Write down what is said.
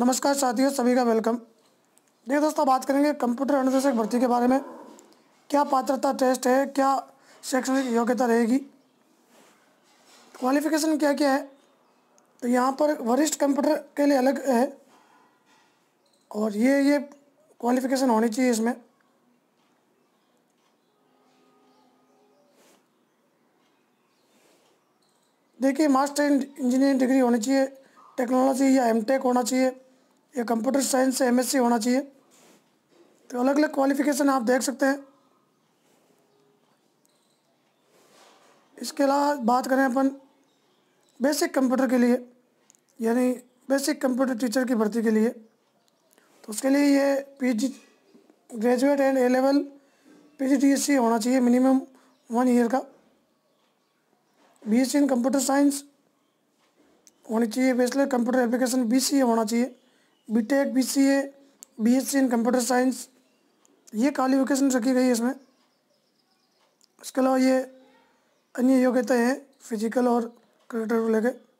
नमस्कार साथियों सभी का वेलकम देखिए दोस्तों बात करेंगे कंप्यूटर अनुदेशक भर्ती के बारे में क्या पात्रता टेस्ट है क्या शैक्षणिक योग्यता रहेगी क्वालिफिकेशन क्या क्या है तो यहाँ पर वरिष्ठ कंप्यूटर के लिए अलग है और ये ये क्वालिफिकेशन होनी चाहिए इसमें देखिए मास्टर इंजीनियरिंग डिग्री होनी चाहिए टेक्नोलॉजी या एम होना चाहिए या कंप्यूटर साइंस से एम होना चाहिए तो अलग अलग क्वालिफिकेशन आप देख सकते हैं इसके अलावा बात करें अपन बेसिक कंप्यूटर के लिए यानी बेसिक कंप्यूटर टीचर की भर्ती के लिए तो उसके लिए ये जी graduate and A level C होना चाहिए मिनिमम वन ईयर का B S C in computer science होनी चाहिए बैचलर कंप्यूटर एप्लीकेशन बी होना चाहिए B tech B C A B S C in computer science ये क्वालिफिकेशन रखी गई है इसमें इसके अलावा ये अन्य योग्यताएँ हैं फिजिकल और क्रिकेटर को लेकर